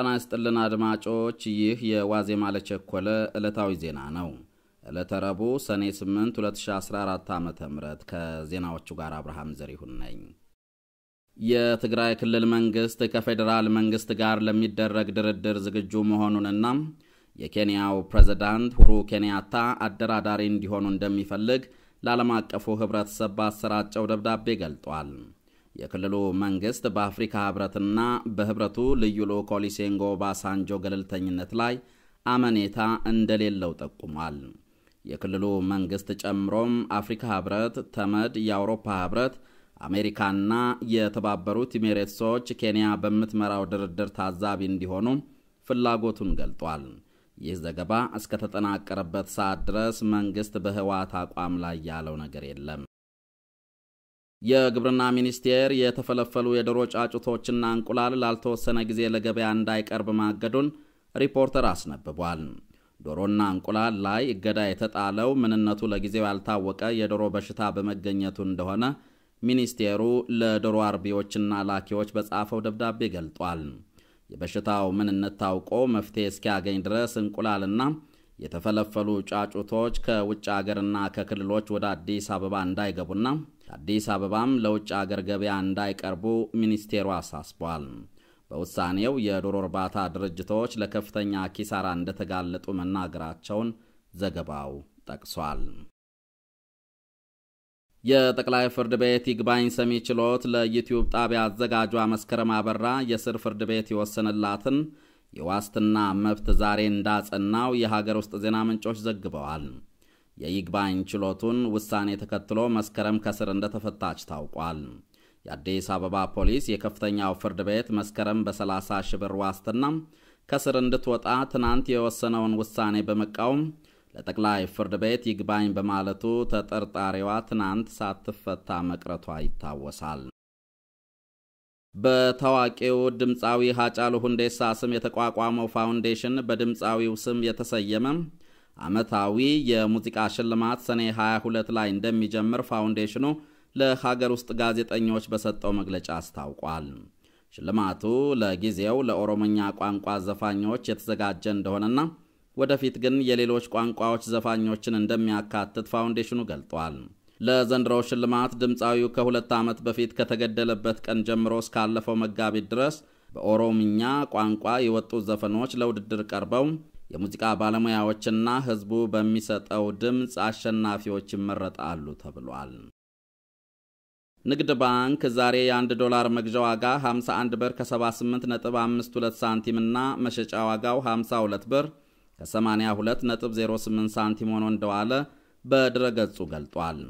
ጤና ይስጥልን አድማጮች፣ ይህ የዋዜማ ለቸኮለ ዕለታዊ ዜና ነው። ዕለተ ረቡዕ ሰኔ 8 2014 ዓ ም ከዜናዎቹ ጋር አብርሃም ዘሪሁን ነኝ። የትግራይ ክልል መንግሥት ከፌዴራል መንግሥት ጋር ለሚደረግ ድርድር ዝግጁ መሆኑንና የኬንያው ፕሬዝዳንት ሁሩ ኬንያታ አደራዳሪ እንዲሆኑ እንደሚፈልግ ለዓለም አቀፉ ኅብረተሰብ ባሰራጨው ደብዳቤ ገልጧል። የክልሉ መንግስት በአፍሪካ ህብረትና በህብረቱ ልዩ ልዑክ ኦሉሴጉን ኦባሳንጆ ገለልተኝነት ላይ አመኔታ እንደሌለው ጠቁሟል። የክልሉ መንግስት ጨምሮም አፍሪካ ህብረት፣ ተመድ፣ የአውሮፓ ህብረት፣ አሜሪካና የተባበሩት ኢሚሬትሶች ኬንያ በምትመራው ድርድር ታዛቢ እንዲሆኑ ፍላጎቱን ገልጧል። ይህ ዘገባ እስከተጠናቀረበት ሰዓት ድረስ መንግስት በህወሓት አቋም ላይ ያለው ነገር የለም። የግብርና ሚኒስቴር የተፈለፈሉ የዶሮ ጫጩቶችና እንቁላል ላልተወሰነ ጊዜ ለገበያ እንዳይቀርብ ማገዱን ሪፖርተር አስነብቧል። ዶሮና እንቁላል ላይ እገዳ የተጣለው ምንነቱ ለጊዜው ያልታወቀ የዶሮ በሽታ በመገኘቱ እንደሆነ ሚኒስቴሩ ለዶሮ አርቢዎችና ላኪዎች በጻፈው ደብዳቤ ገልጧል። የበሽታው ምንነት ታውቆ መፍትሄ እስኪያገኝ ድረስ እንቁላልና የተፈለፈሉ ጫጩቶች ከውጭ አገርና ከክልሎች ወደ አዲስ አበባ እንዳይገቡና አዲስ አበባም ለውጭ አገር ገበያ እንዳይቀርቡ ሚኒስቴሩ አሳስቧል። በውሳኔው የዶሮ እርባታ ድርጅቶች ለከፍተኛ ኪሳራ እንደተጋለጡ መናገራቸውን ዘገባው ጠቅሷል። የጠቅላይ ፍርድ ቤት ይግባኝ ሰሚ ችሎት ለዩትዩብ ጣቢያ አዘጋጇ መስከረም አበራ የስር ፍርድ ቤት የወሰነላትን የዋስትና መብት ዛሬ እንዳጸናው የሀገር ውስጥ ዜና ምንጮች ዘግበዋል። የይግባኝ ችሎቱን ውሳኔ ተከትሎ መስከረም ከስር እንደተፈታች ታውቋል። የአዲስ አበባ ፖሊስ የከፍተኛው ፍርድ ቤት መስከረም በ30 ሺህ ብር ዋስትና ከስር እንድትወጣ ትናንት የወሰነውን ውሳኔ በመቃወም ለጠቅላይ ፍርድ ቤት ይግባኝ በማለቱ ተጠርጣሪዋ ትናንት ሳትፈታ መቅረቷ ይታወሳል። በታዋቂው ድምፃዊ ሀጫሉ ሁንዴሳ ስም የተቋቋመው ፋውንዴሽን በድምፃዊው ስም የተሰየመ ዓመታዊ የሙዚቃ ሽልማት ሰኔ 22 ላይ እንደሚጀምር ፋውንዴሽኑ ለሀገር ውስጥ ጋዜጠኞች በሰጠው መግለጫ አስታውቋል። ሽልማቱ ለጊዜው ለኦሮሞኛ ቋንቋ ዘፋኞች የተዘጋጀ እንደሆነና ወደፊት ግን የሌሎች ቋንቋዎች ዘፋኞችን እንደሚያካትት ፋውንዴሽኑ ገልጧል። ለዘንድሮው ሽልማት ድምፃዊው ከሁለት ዓመት በፊት ከተገደለበት ቀን ጀምሮ እስካለፈው መጋቢት ድረስ በኦሮምኛ ቋንቋ የወጡ ዘፈኖች ለውድድር ቀርበው የሙዚቃ ባለሙያዎችና ህዝቡ በሚሰጠው ድምፅ አሸናፊዎች ይመረጣሉ ተብሏል። ንግድ ባንክ ዛሬ የአንድ ዶላር መግዣ ዋጋ 51 ብር ከ78.52 ሳንቲም እና መሸጫ ዋጋው 52 ብር ከ82.08 ሳንቲም ሆኖ እንደዋለ በድረገጹ ገልጧል።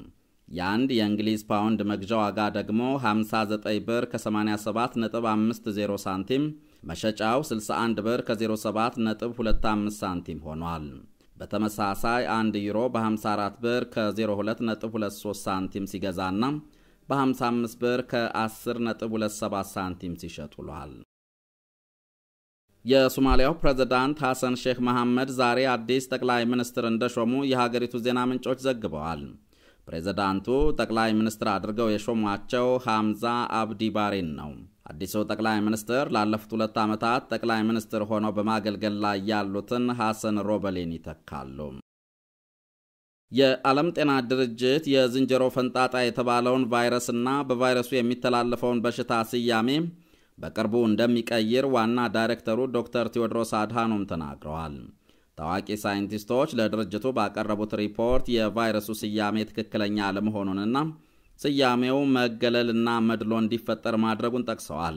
የአንድ የእንግሊዝ ፓውንድ መግዣ ዋጋ ደግሞ 59 ብር ከ87.50 ሳንቲም መሸጫው 61 ብር ከ07 ነጥብ 25 ሳንቲም ሆኗል። በተመሳሳይ 1 ዩሮ በ54 ብር ከ02 ነጥብ 23 ሳንቲም ሲገዛና በ55 ብር ከ10 ነጥብ 27 ሳንቲም ሲሸጥ ውሏል። የሶማሊያው ፕሬዝዳንት ሐሰን ሼክ መሐመድ ዛሬ አዲስ ጠቅላይ ሚኒስትር እንደሾሙ የሀገሪቱ ዜና ምንጮች ዘግበዋል። ፕሬዝዳንቱ ጠቅላይ ሚኒስትር አድርገው የሾሟቸው ሐምዛ አብዲ ባሬን ነው። አዲሱ ጠቅላይ ሚኒስትር ላለፉት ሁለት ዓመታት ጠቅላይ ሚኒስትር ሆነው በማገልገል ላይ ያሉትን ሐሰን ሮበሌን ይተካሉ። የዓለም ጤና ድርጅት የዝንጀሮ ፈንጣጣ የተባለውን ቫይረስና በቫይረሱ የሚተላለፈውን በሽታ ስያሜ በቅርቡ እንደሚቀይር ዋና ዳይሬክተሩ ዶክተር ቴዎድሮስ አድሃኖም ተናግረዋል። ታዋቂ ሳይንቲስቶች ለድርጅቱ ባቀረቡት ሪፖርት የቫይረሱ ስያሜ ትክክለኛ አለመሆኑንና ስያሜው መገለልና መድሎ እንዲፈጠር ማድረጉን ጠቅሰዋል።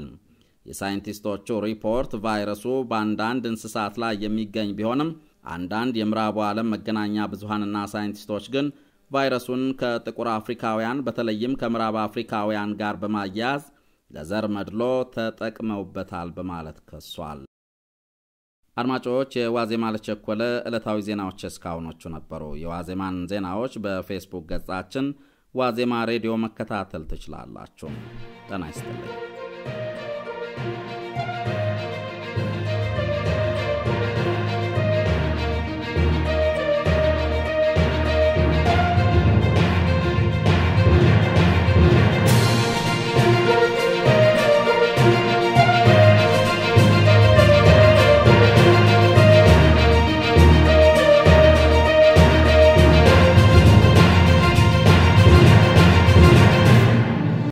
የሳይንቲስቶቹ ሪፖርት ቫይረሱ በአንዳንድ እንስሳት ላይ የሚገኝ ቢሆንም አንዳንድ የምዕራቡ ዓለም መገናኛ ብዙሃንና ሳይንቲስቶች ግን ቫይረሱን ከጥቁር አፍሪካውያን በተለይም ከምዕራብ አፍሪካውያን ጋር በማያያዝ ለዘር መድሎ ተጠቅመውበታል በማለት ከሷል። አድማጮች፣ የዋዜማ ለቸኮለ ዕለታዊ ዜናዎች እስካሁኖቹ ነበሩ። የዋዜማን ዜናዎች በፌስቡክ ገጻችን ዋዜማ ሬዲዮ መከታተል ትችላላችሁ። ጤና ይስጥልኝ።